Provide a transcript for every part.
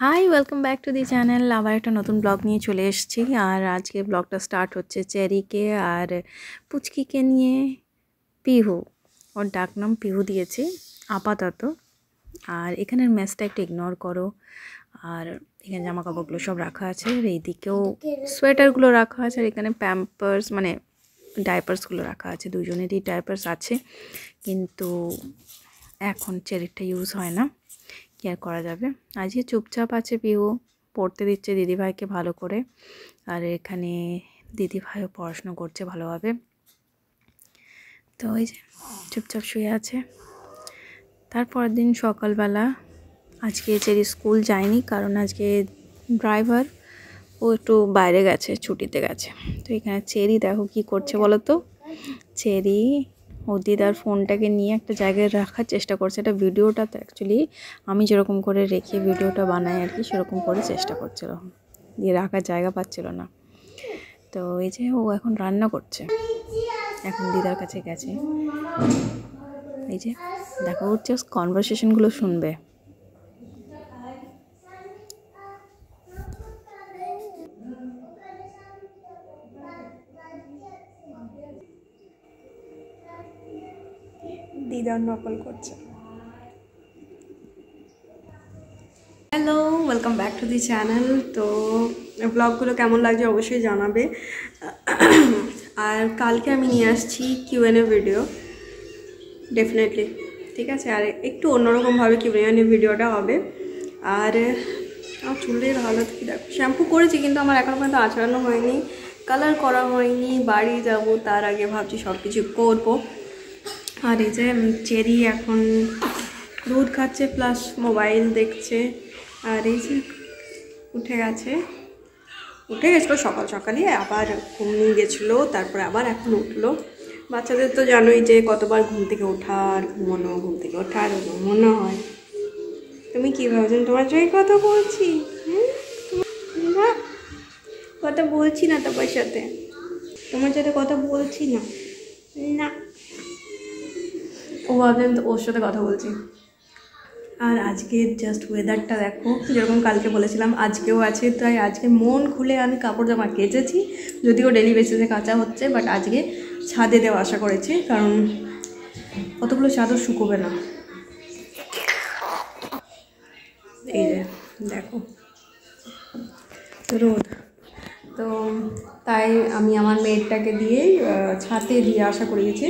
High welcome back to the channel আবার একটা নতুন ব্লগ নিয়ে চলে এসেছি আর আজকে ব্লগটা স্টার্ট হচ্ছে চেরিকে আর পুচকিকে নিয়ে পিহু ওর ডাকনাম পিহু দিয়েছি আপাতত আর এখানের ম্যাচটা একটু ইগনোর করো আর এখানে জামা কাপড়গুলো সব রাখা আছে আর এইদিকেও সোয়েটারগুলো রাখা আছে আর এখানে প্যাম্পার্স মানে ডাইপার্সগুলো রাখা আছে দুজনেরই ডাইপার্স আছে কিন্তু এখন চেরিটা ইউজ হয় না কি আর করা যাবে আজকে চুপচাপ আছে পিউ পড়তে দিচ্ছে দিদিভাইকে ভালো করে আর এখানে দিদিভাইও পড়াশুনো করছে ভালোভাবে তো ওই যে চুপচাপ শুয়ে আছে তারপরের দিন সকালবেলা আজকে চেরি স্কুল যায়নি কারণ আজকে ড্রাইভার ও একটু বাইরে গেছে ছুটিতে গেছে তো এখানে চেরি দেখো কি করছে বলো তো চেরি ও দিদার ফোনটাকে নিয়ে একটা জায়গায় রাখার চেষ্টা করছে এটা ভিডিওটা তো অ্যাকচুয়ালি আমি যেরকম করে রেখে ভিডিওটা বানাই আর কি সেরকম করে চেষ্টা করছিল দিয়ে রাখার জায়গা পাচ্ছিল না তো এই যে ও এখন রান্না করছে এখন দিদার কাছে গেছে এই যে দেখো করছে জাস্ট কনভারসেশনগুলো শুনবে দিদার নকল করছে hello welcome back to the channel তো ব্লগগুলো কেমন লাগছে অবশ্যই জানাবে আর কালকে আমি নিয়ে আসছি কিউএনএ ভিডিও ডেফিনেটলি ঠিক আছে আর একটু অন্যরকমভাবে কিউএনএ ভিডিওটা হবে আর আমার চুলের হালত কী দেখো শ্যাম্পু করেছি কিন্তু আমার এখনও পর্যন্ত আচরানো হয়নি কালার করা হয়নি বাড়ি যাব তার আগে ভাবছি সব কিছু করবো আর এই যে চেরি এখন দুধ খাচ্ছে প্লাস মোবাইল দেখছে আর এই যে উঠে গেছে উঠে গেছিলো সকাল সকালে আবার ঘুম নিয়ে গেছিলো তারপরে আবার এখন উঠলো বাচ্চাদের তো জানোই যে কতবার ঘুম থেকে ওঠার ঘুমানো ঘুমোনো ঘুম থেকে ওঠার ঘুমোনো হয় তুমি কী ভাবছেন তোমার জয় কথা বলছি হ্যাঁ কথা বলছি না তোমার সাথে তোমার সাথে কথা বলছি না না ও তো ওর সাথে কথা বলছি আর আজকে জাস্ট ওয়েদারটা দেখো যেরকম কালকে বলেছিলাম আজকেও আছে তাই আজকে মন খুলে আমি কাপড় জামা কেচেছি যদিও ডেলি বেসিসে কাঁচা হচ্ছে বাট আজকে ছাদে দেওয়া আশা করেছি কারণ অতগুলো ছাদও শুকোবে না এই যে দেখো রোদ তো তাই আমি আমার মেয়েরটাকে দিয়েই ছাতে দিয়ে আশা করিয়েছি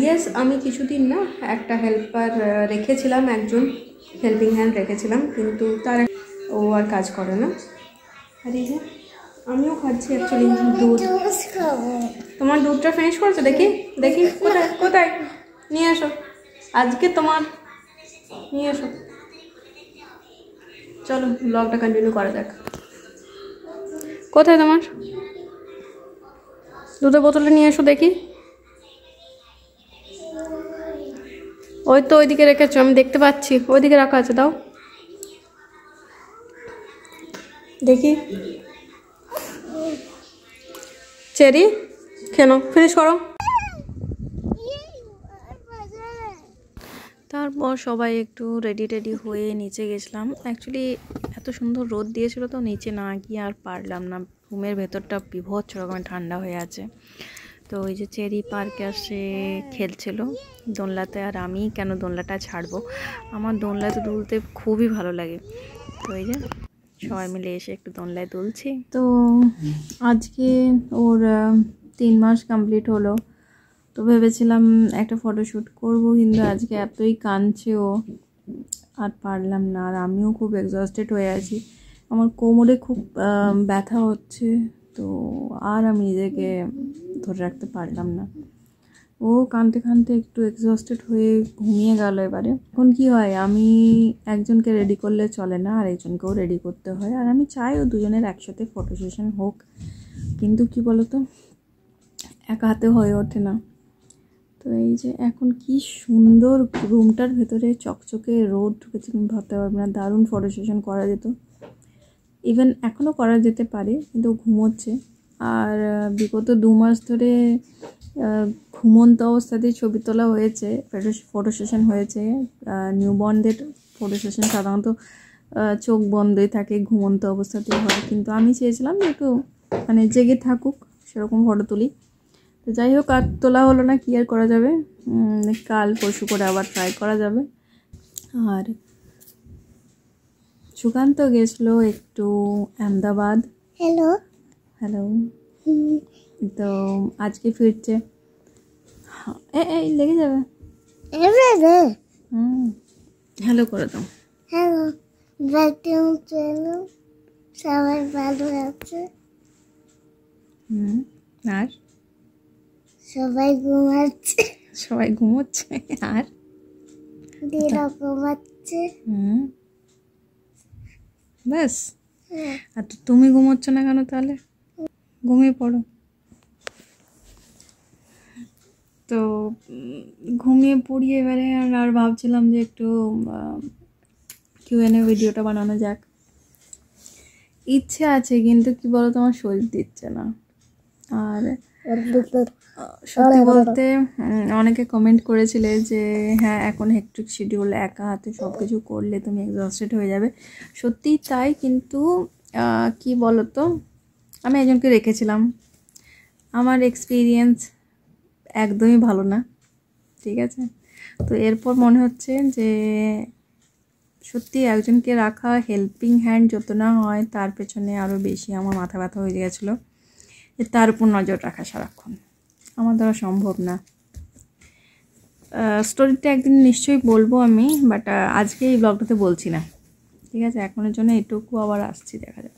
ইয়েস আমি কিছুদিন না একটা হেল্পার রেখেছিলাম একজন হেল্পিং হ্যান্ড রেখেছিলাম কিন্তু তার ও আর কাজ করে না আর এই হ্যাঁ, আমিও খাচ্ছি অ্যাকচুয়ালি দুধ তোমার দুধটা ফিনিশ করছো দেখি দেখি কোথায় কোথায় নিয়ে এসো আজকে তোমার নিয়ে এসো চলো ব্লগটা কন্টিনিউ করা যাক কোথায় তোমার দুধের বোতলটা নিয়ে এসো দেখি ওই তো ওইদিকে রেখেছো আমি দেখতে পাচ্ছি ওইদিকে রাখা আছে দাও দেখি চেরি কেন ফিনিশ করো তারপর সবাই একটু রেডি টেডি হয়ে নিচে গেছিলাম অ্যাকচুয়ালি এত সুন্দর রোদ দিয়েছিল তো নিচে না গিয়ে আর পারলাম না রুমের ভেতরটা বিভৎস রকমের ঠান্ডা হয়ে আছে তো ওই যে চেরি পার্কে আসে খেলছিল দোনলাতে আর আমি কেন দোনলাটা ছাড়বো আমার দোনলাতে দুলতে খুবই ভালো লাগে তো ওই যে সবাই মিলে এসে একটু দোনলায় দুলছি তো আজকে ওর তিন মাস কমপ্লিট হলো তো ভেবেছিলাম একটা ফটোশ্যুট করব কিন্তু আজকে এতই কাঁদছে ও আর পারলাম না আর আমিও খুব এক্সস্টেড হয়ে আছি আমার কোমরে খুব ব্যথা হচ্ছে তো আর আমি নিজেকে ধরে রাখতে পারলাম না ও কানতে কানতে একটু এক্সস্টেড হয়ে ঘুমিয়ে গেল এবারে এখন কি হয় আমি একজনকে রেডি করলে চলে না আর একজনকেও রেডি করতে হয় আর আমি চাই ও দুজনের একসাথে ফটো সেশন হোক কিন্তু কি বলতো একা হাতে হয়ে ওঠে না তো এই যে এখন কি সুন্দর রুমটার ভেতরে চকচকে রোদ ঢুকেছে তুমি ভাবতে পারবে না দারুণ ফটো সেশন করা যেত ইভেন এখনও করা যেতে পারে কিন্তু ঘুমোচ্ছে আর বিগত দু মাস ধরে ঘুমন্ত অবস্থাতেই ছবি তোলা হয়েছে ফটো সেশন হয়েছে নিউবর্নদের ফটো সেশন সাধারণত চোখ বন্ধই থাকে ঘুমন্ত অবস্থাতেই হয় কিন্তু আমি চেয়েছিলাম যে একটু মানে জেগে থাকুক সেরকম ফটো তুলি তো যাই হোক আর তোলা হলো না কি আর করা যাবে কাল পরশু করে আবার ট্রাই করা যাবে আর সুকান্ত গেছিল একটু আহমেদাবাদ হ্যালো হ্যালো তো আজকে ফিরছে এ এই লেগে যাবে হ্যালো করে দাও হ্যালো ভ্যাকিউম ক্লিনার সবাই ভালো আছে হুম আর সবাই ঘুমাচ্ছে সবাই ঘুমোচ্ছে আর দিদা ঘুমাচ্ছে হুম ব্যাস হ্যাঁ। আর তুমি ঘুমোচ্ছ না কেন তাহলে ঘুমিয়ে পড়ো তো ঘুমিয়ে পড়ি এবারে আর ভাবছিলাম যে একটু কিউ এনে ভিডিওটা বানানো যাক ইচ্ছে আছে কিন্তু কি বলো তোমার শরীর দিচ্ছে না আর সত্যি বলতে অনেকে কমেন্ট করেছিলে যে হ্যাঁ এখন হেকট্রিক শিডিউল একা হাতে সব কিছু করলে তুমি এক্সস্টেড হয়ে যাবে সত্যি তাই কিন্তু কি বলতো আমি একজনকে রেখেছিলাম আমার এক্সপিরিয়েন্স একদমই ভালো না ঠিক আছে তো এরপর মনে হচ্ছে যে সত্যি একজনকে রাখা হেল্পিং হ্যান্ড যত না হয় তার পেছনে আরও বেশি আমার মাথা ব্যথা হয়ে গেছিলো তার উপর নজর রাখা সারাক্ষণ আমার দ্বারা সম্ভব না স্টোরিটা একদিন নিশ্চয়ই বলবো আমি বাট আজকে এই ব্লগটাতে বলছি না ঠিক আছে এখনের জন্য এটুকু আবার আসছি দেখা যাক